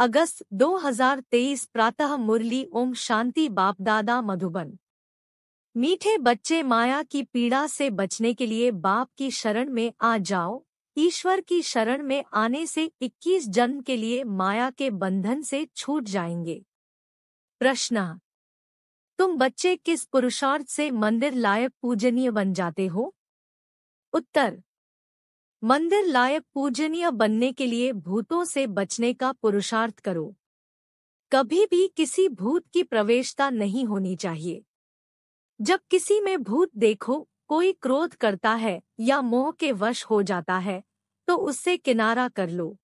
अगस्त 2023 प्रातः मुरली ओम शांति बापदादा मधुबन मीठे बच्चे माया की पीड़ा से बचने के लिए बाप की शरण में आ जाओ ईश्वर की शरण में आने से 21 जन्म के लिए माया के बंधन से छूट जाएंगे प्रश्न तुम बच्चे किस पुरुषार्थ से मंदिर लायक पूजनीय बन जाते हो उत्तर मंदिर लायक पूजनीय बनने के लिए भूतों से बचने का पुरुषार्थ करो कभी भी किसी भूत की प्रवेशता नहीं होनी चाहिए जब किसी में भूत देखो कोई क्रोध करता है या मोह के वश हो जाता है तो उससे किनारा कर लो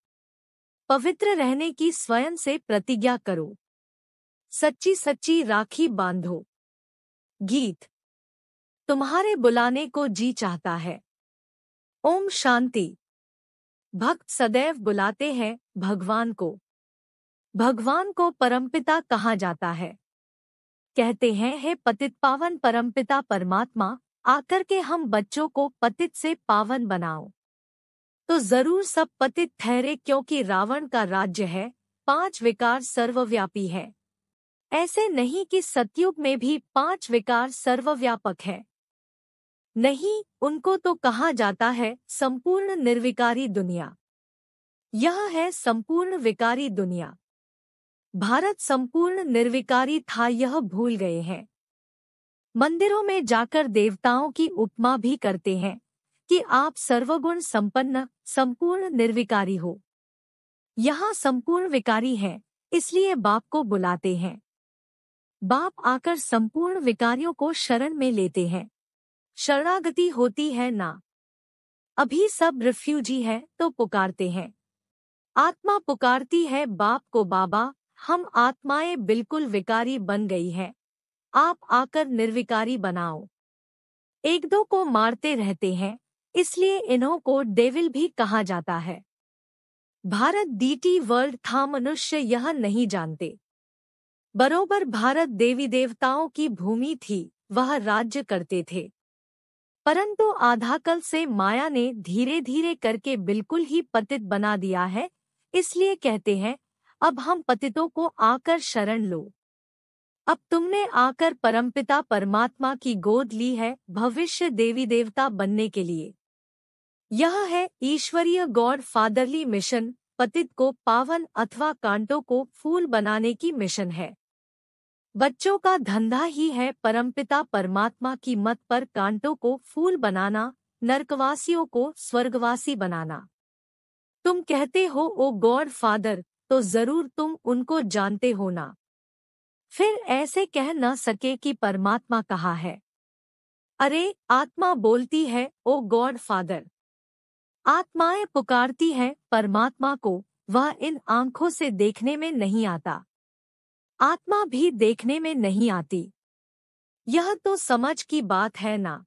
पवित्र रहने की स्वयं से प्रतिज्ञा करो सच्ची सच्ची राखी बांधो गीत तुम्हारे बुलाने को जी चाहता है ओम शांति भक्त सदैव बुलाते हैं भगवान को भगवान को परमपिता कहा जाता है कहते हैं हे पतित पावन परमपिता परमात्मा आकर के हम बच्चों को पतित से पावन बनाओ तो जरूर सब पतित ठहरे क्योंकि रावण का राज्य है पांच विकार सर्वव्यापी है ऐसे नहीं कि सतयुग में भी पांच विकार सर्वव्यापक है नहीं उनको तो कहा जाता है संपूर्ण निर्विकारी दुनिया यह है संपूर्ण विकारी दुनिया भारत संपूर्ण निर्विकारी था यह भूल गए हैं मंदिरों में जाकर देवताओं की उपमा भी करते हैं कि आप सर्वगुण संपन्न संपूर्ण निर्विकारी हो यहाँ संपूर्ण विकारी हैं इसलिए बाप को बुलाते हैं बाप आकर संपूर्ण विकारियों को शरण में लेते हैं शरणागति होती है ना अभी सब रिफ्यूजी है तो पुकारते हैं आत्मा पुकारती है बाप को बाबा हम आत्माएं बिल्कुल विकारी बन गई हैं आप आकर निर्विकारी बनाओ एक दो को मारते रहते हैं इसलिए इन्हों को डेविल भी कहा जाता है भारत डीटी वर्ल्ड था मनुष्य यह नहीं जानते बरोबर भारत देवी देवताओं की भूमि थी वह राज्य करते थे परंतु आधाकल से माया ने धीरे धीरे करके बिल्कुल ही पतित बना दिया है इसलिए कहते हैं अब हम पतितों को आकर शरण लो अब तुमने आकर परमपिता परमात्मा की गोद ली है भविष्य देवी देवता बनने के लिए यह है ईश्वरीय गॉड फादरली मिशन पतित को पावन अथवा कांटों को फूल बनाने की मिशन है बच्चों का धंधा ही है परमपिता परमात्मा की मत पर कांटों को फूल बनाना नरकवासियों को स्वर्गवासी बनाना तुम कहते हो ओ गॉड फादर तो जरूर तुम उनको जानते हो ना फिर ऐसे कह न सके कि परमात्मा कहा है अरे आत्मा बोलती है ओ गॉड फादर आत्माएं पुकारती हैं परमात्मा को वह इन आंखों से देखने में नहीं आता आत्मा भी देखने में नहीं आती यह तो समझ की बात है ना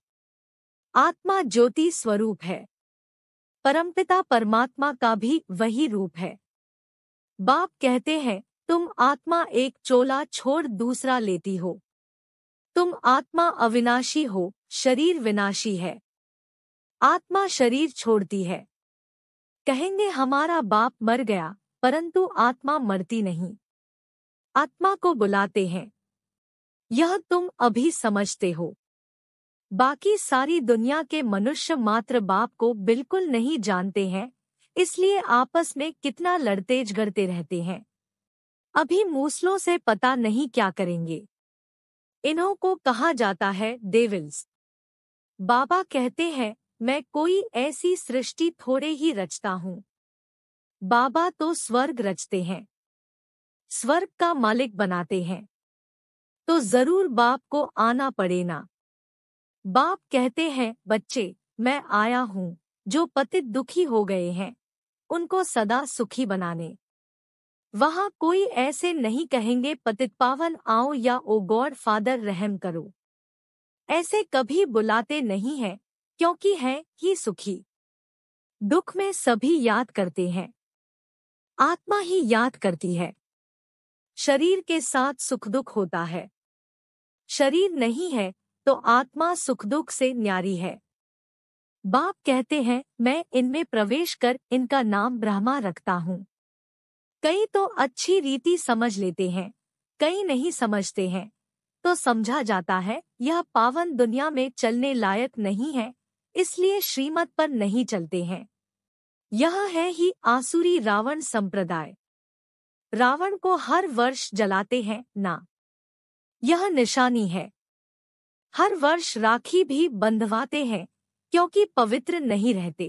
आत्मा ज्योति स्वरूप है परमपिता परमात्मा का भी वही रूप है बाप कहते हैं तुम आत्मा एक चोला छोड़ दूसरा लेती हो तुम आत्मा अविनाशी हो शरीर विनाशी है आत्मा शरीर छोड़ती है कहेंगे हमारा बाप मर गया परंतु आत्मा मरती नहीं आत्मा को बुलाते हैं यह तुम अभी समझते हो बाकी सारी दुनिया के मनुष्य मात्र बाप को बिल्कुल नहीं जानते हैं इसलिए आपस में कितना लड़ते झगड़ते रहते हैं अभी मूसलों से पता नहीं क्या करेंगे इन्हों को कहा जाता है डेविल्स बाबा कहते हैं मैं कोई ऐसी सृष्टि थोड़े ही रचता हूँ बाबा तो स्वर्ग रचते हैं स्वर्ग का मालिक बनाते हैं तो जरूर बाप को आना पड़े ना बाप कहते हैं बच्चे मैं आया हूँ जो पतित दुखी हो गए हैं उनको सदा सुखी बनाने वहाँ कोई ऐसे नहीं कहेंगे पतित पावन आओ या ओ गॉड फादर रहम करो ऐसे कभी बुलाते नहीं हैं क्योंकि है ही सुखी दुख में सभी याद करते हैं आत्मा ही याद करती है शरीर के साथ सुख दुख होता है शरीर नहीं है तो आत्मा सुख दुख से न्यारी है बाप कहते हैं मैं इनमें प्रवेश कर इनका नाम ब्रह्मा रखता हूँ कई तो अच्छी रीति समझ लेते हैं कई नहीं समझते हैं तो समझा जाता है यह पावन दुनिया में चलने लायक नहीं है इसलिए श्रीमत पर नहीं चलते हैं यह है ही आसुरी रावण संप्रदाय रावण को हर वर्ष जलाते हैं ना यह निशानी है हर वर्ष राखी भी बंधवाते हैं क्योंकि पवित्र नहीं रहते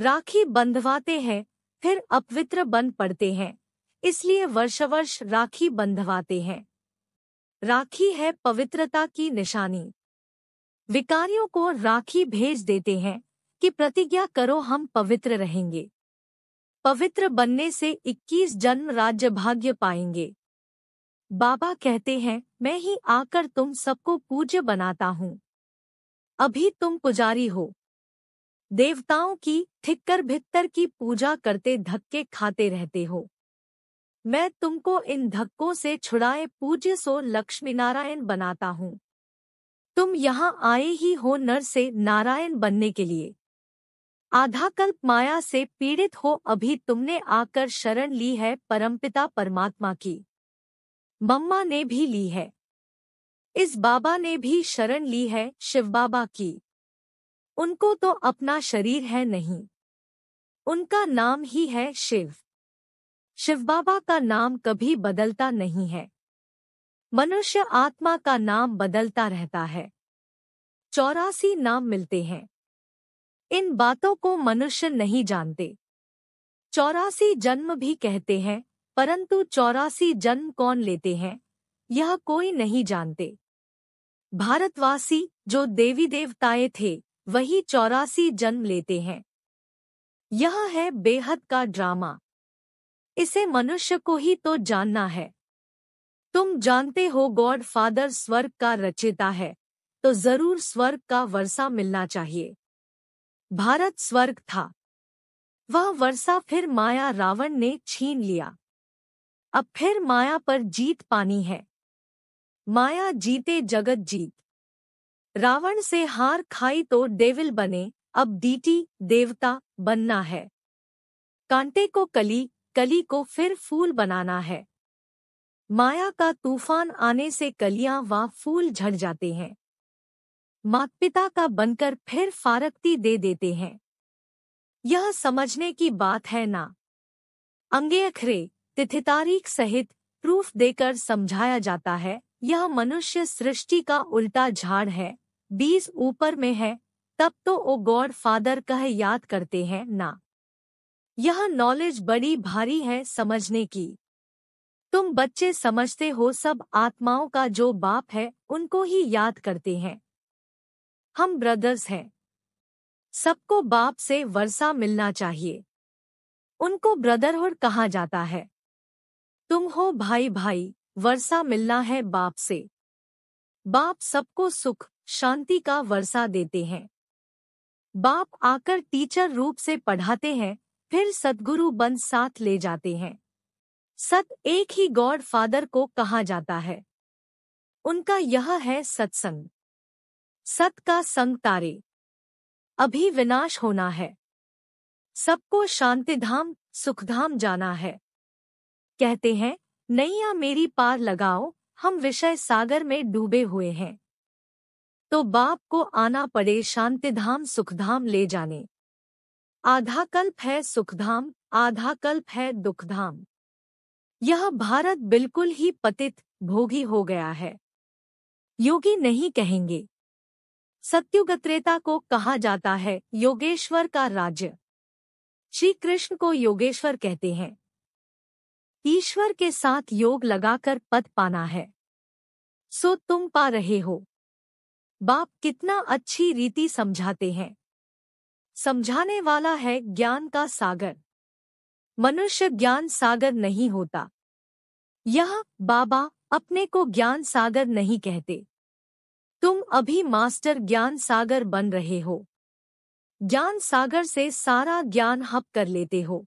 राखी बंधवाते हैं फिर अपवित्र बन पड़ते हैं इसलिए वर्षवर्ष राखी बंधवाते हैं राखी है पवित्रता की निशानी विकारियों को राखी भेज देते हैं कि प्रतिज्ञा करो हम पवित्र रहेंगे पवित्र बनने से 21 जन्म राज्य भाग्य पाएंगे बाबा कहते हैं मैं ही आकर तुम सबको पूज्य बनाता हूँ अभी तुम पुजारी हो देवताओं की ठिक्कर भित्तर की पूजा करते धक्के खाते रहते हो मैं तुमको इन धक्कों से छुड़ाए पूज्य सो लक्ष्मीनारायण बनाता हूँ तुम यहाँ आए ही हो नर से नारायण बनने के लिए आधाकल्प माया से पीड़ित हो अभी तुमने आकर शरण ली है परमपिता परमात्मा की मम्मा ने भी ली है इस बाबा ने भी शरण ली है शिव बाबा की उनको तो अपना शरीर है नहीं उनका नाम ही है शिव शिव बाबा का नाम कभी बदलता नहीं है मनुष्य आत्मा का नाम बदलता रहता है चौरासी नाम मिलते हैं इन बातों को मनुष्य नहीं जानते चौरासी जन्म भी कहते हैं परंतु चौरासी जन्म कौन लेते हैं यह कोई नहीं जानते भारतवासी जो देवी देवताएं थे वही चौरासी जन्म लेते हैं यह है बेहद का ड्रामा इसे मनुष्य को ही तो जानना है तुम जानते हो गॉड फादर स्वर्ग का रचेता है तो जरूर स्वर्ग का वर्षा मिलना चाहिए भारत स्वर्ग था वह वर्षा फिर माया रावण ने छीन लिया अब फिर माया पर जीत पानी है माया जीते जगत जीत रावण से हार खाई तो देविल बने अब डीटी देवता बनना है कांटे को कली कली को फिर फूल बनाना है माया का तूफान आने से कलियां व फूल झड़ जाते हैं मात पिता का बनकर फिर फारकती दे देते हैं यह समझने की बात है ना अंगे अखरे तिथि तारीख सहित प्रूफ देकर समझाया जाता है यह मनुष्य सृष्टि का उल्टा झाड़ है बीज ऊपर में है तब तो ओ गॉड फादर कह याद करते हैं ना यह नॉलेज बड़ी भारी है समझने की तुम बच्चे समझते हो सब आत्माओं का जो बाप है उनको ही याद करते हैं हम ब्रदर्स हैं सबको बाप से वर्षा मिलना चाहिए उनको ब्रदरहुड कहा जाता है तुम हो भाई भाई वर्षा मिलना है बाप से बाप सबको सुख शांति का वर्षा देते हैं बाप आकर टीचर रूप से पढ़ाते हैं फिर सदगुरु बन साथ ले जाते हैं सत एक ही गॉड फादर को कहा जाता है उनका यह है सत्संग सत का संग तारे अभी विनाश होना है सबको शांतिधाम सुखधाम जाना है कहते हैं नैया मेरी पार लगाओ हम विषय सागर में डूबे हुए हैं तो बाप को आना पड़े शांतिधाम सुखधाम ले जाने आधा कल्प है सुखधाम आधा कल्प है दुखधाम यह भारत बिल्कुल ही पतित भोगी हो गया है योगी नहीं कहेंगे सत्युगत्रेता को कहा जाता है योगेश्वर का राज्य श्री कृष्ण को योगेश्वर कहते हैं ईश्वर के साथ योग लगाकर पद पाना है सो तुम पा रहे हो बाप कितना अच्छी रीति समझाते हैं समझाने वाला है ज्ञान का सागर मनुष्य ज्ञान सागर नहीं होता यह बाबा अपने को ज्ञान सागर नहीं कहते तुम अभी मास्टर ज्ञान सागर बन रहे हो ज्ञान सागर से सारा ज्ञान हप कर लेते हो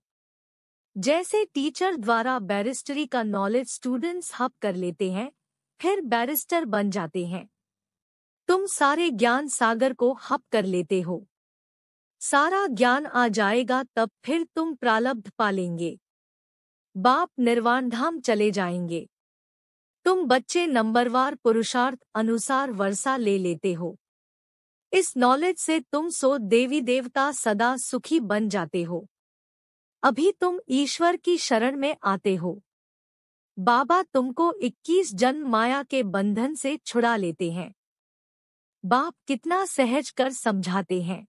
जैसे टीचर द्वारा बैरिस्टरी का नॉलेज स्टूडेंट्स हप कर लेते हैं फिर बैरिस्टर बन जाते हैं तुम सारे ज्ञान सागर को हप कर लेते हो सारा ज्ञान आ जाएगा तब फिर तुम प्रालब्ध पालेंगे बाप निर्वाणधाम चले जाएंगे तुम बच्चे नंबरवार पुरुषार्थ अनुसार वर्षा ले लेते हो इस नॉलेज से तुम सो देवी देवता सदा सुखी बन जाते हो अभी तुम ईश्वर की शरण में आते हो बाबा तुमको 21 जन्म माया के बंधन से छुड़ा लेते हैं बाप कितना सहज कर समझाते हैं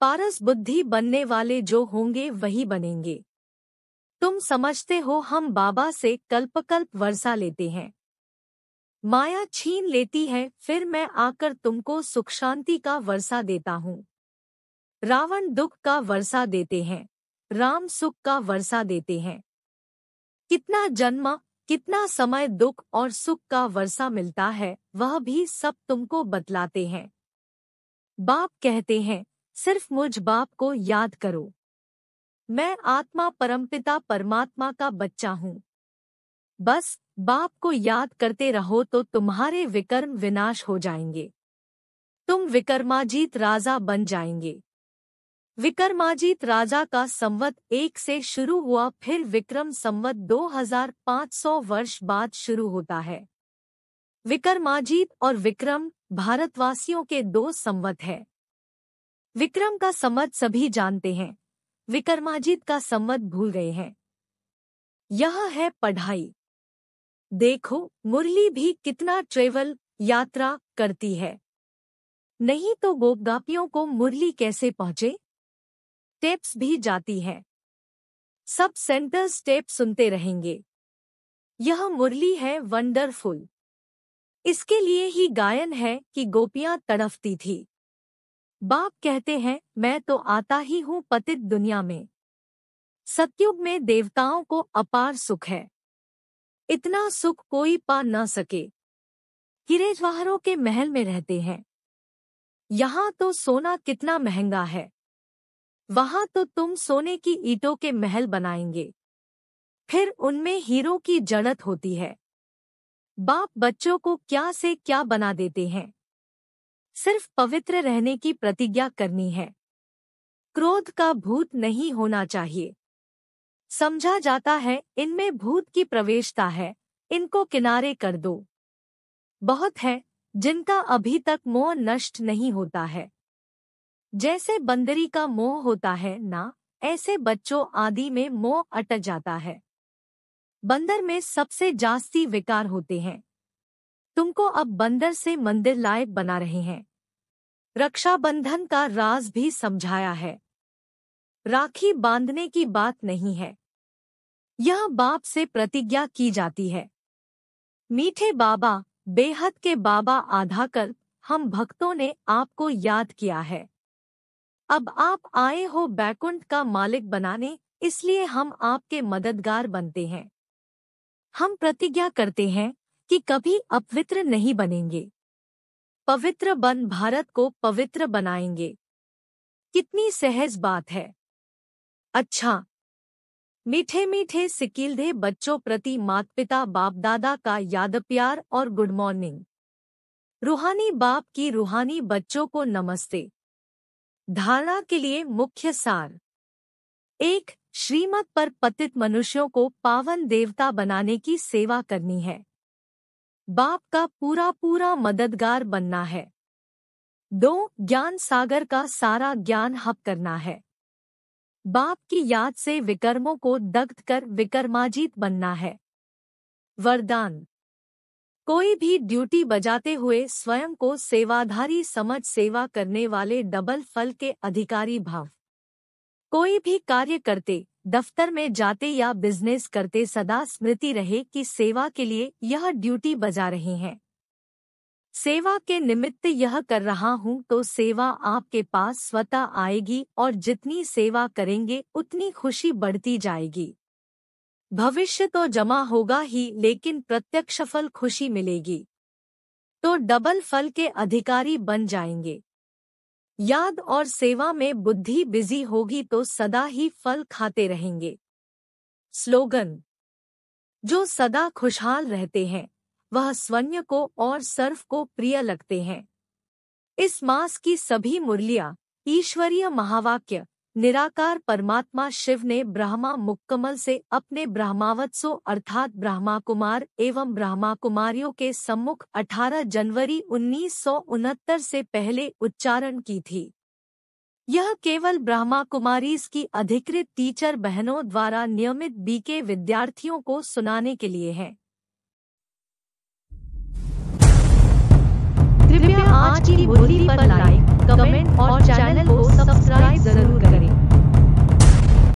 पारस बुद्धि बनने वाले जो होंगे वही बनेंगे तुम समझते हो हम बाबा से कल्पकल्प वर्षा लेते हैं माया छीन लेती है फिर मैं आकर तुमको सुख शांति का वर्षा देता हूँ रावण दुख का वर्षा देते हैं राम सुख का वर्षा देते हैं कितना जन्म कितना समय दुख और सुख का वर्षा मिलता है वह भी सब तुमको बतलाते हैं बाप कहते हैं सिर्फ मुझ बाप को याद करो मैं आत्मा परमपिता परमात्मा का बच्चा हूँ बस बाप को याद करते रहो तो तुम्हारे विकर्म विनाश हो जाएंगे तुम विकर्माजीत राजा बन जाएंगे विक्रमाजीत राजा का संवत एक से शुरू हुआ फिर विक्रम संवत 2500 वर्ष बाद शुरू होता है विक्रमाजीत और विक्रम भारतवासियों के दो संवत है विक्रम का संवत सभी जानते हैं विक्रमाजीत का सम्मत भूल गए हैं यह है पढ़ाई देखो मुरली भी कितना ट्रेवल यात्रा करती है नहीं तो गोपगापियों को मुरली कैसे पहुंचे टेप्स भी जाती है सब सेंटर स्टेप सुनते रहेंगे यह मुरली है वंडरफुल इसके लिए ही गायन है कि गोपियां तड़फती थी बाप कहते हैं मैं तो आता ही हूँ पतित दुनिया में सत्युग में देवताओं को अपार सुख है इतना सुख कोई पा न सके हीरे जवाहरों के महल में रहते हैं यहाँ तो सोना कितना महंगा है वहां तो तुम सोने की ईटों के महल बनाएंगे फिर उनमें हीरो की जड़त होती है बाप बच्चों को क्या से क्या बना देते हैं सिर्फ पवित्र रहने की प्रतिज्ञा करनी है क्रोध का भूत नहीं होना चाहिए समझा जाता है इनमें भूत की प्रवेशता है इनको किनारे कर दो बहुत है जिनका अभी तक मोह नष्ट नहीं होता है जैसे बंदरी का मोह होता है ना ऐसे बच्चों आदि में मोह अटक जाता है बंदर में सबसे जास्ती विकार होते हैं तुमको अब बंदर से मंदिर लायक बना रहे हैं रक्षाबंधन का राज भी समझाया है राखी बांधने की बात नहीं है यह बाप से प्रतिज्ञा की जाती है मीठे बाबा बेहद के बाबा आधा कर हम भक्तों ने आपको याद किया है अब आप आए हो बैकुंठ का मालिक बनाने इसलिए हम आपके मददगार बनते हैं हम प्रतिज्ञा करते हैं कि कभी अपवित्र नहीं बनेंगे पवित्र बन भारत को पवित्र बनाएंगे कितनी सहज बात है अच्छा मीठे मीठे सिकिल्धे बच्चों प्रति मात पिता बाप दादा का याद प्यार और गुड मॉर्निंग रूहानी बाप की रूहानी बच्चों को नमस्ते धारणा के लिए मुख्य सार एक श्रीमत पर पतित मनुष्यों को पावन देवता बनाने की सेवा करनी है बाप का पूरा पूरा मददगार बनना है दो ज्ञान सागर का सारा ज्ञान हप करना है बाप की याद से विकर्मों को दग्ध कर विकर्माजीत बनना है वरदान कोई भी ड्यूटी बजाते हुए स्वयं को सेवाधारी समझ सेवा करने वाले डबल फल के अधिकारी भाव कोई भी कार्य करते दफ्तर में जाते या बिजनेस करते सदा स्मृति रहे कि सेवा के लिए यह ड्यूटी बजा रहे हैं सेवा के निमित्त यह कर रहा हूँ तो सेवा आपके पास स्वतः आएगी और जितनी सेवा करेंगे उतनी खुशी बढ़ती जाएगी भविष्य तो जमा होगा ही लेकिन प्रत्यक्ष फल खुशी मिलेगी तो डबल फल के अधिकारी बन जाएंगे याद और सेवा में बुद्धि बिजी होगी तो सदा ही फल खाते रहेंगे स्लोगन जो सदा खुशहाल रहते हैं वह स्वर्ण को और सर्फ को प्रिय लगते हैं इस मास की सभी मुरलियां ईश्वरीय महावाक्य निराकार परमात्मा शिव ने ब्रह्मा मुक्कमल से अपने ब्रह्मावत्सो अर्थात ब्रह्मा कुमार एवं ब्रह्मा कुमारियों के सम्मुख 18 जनवरी उन्नीस से पहले उच्चारण की थी यह केवल ब्रह्मा कुमारीज की अधिकृत टीचर बहनों द्वारा नियमित बीके विद्यार्थियों को सुनाने के लिए है आज की बोली पर लाइक कमेंट और चैनल को सब्सक्राइब जरूर करें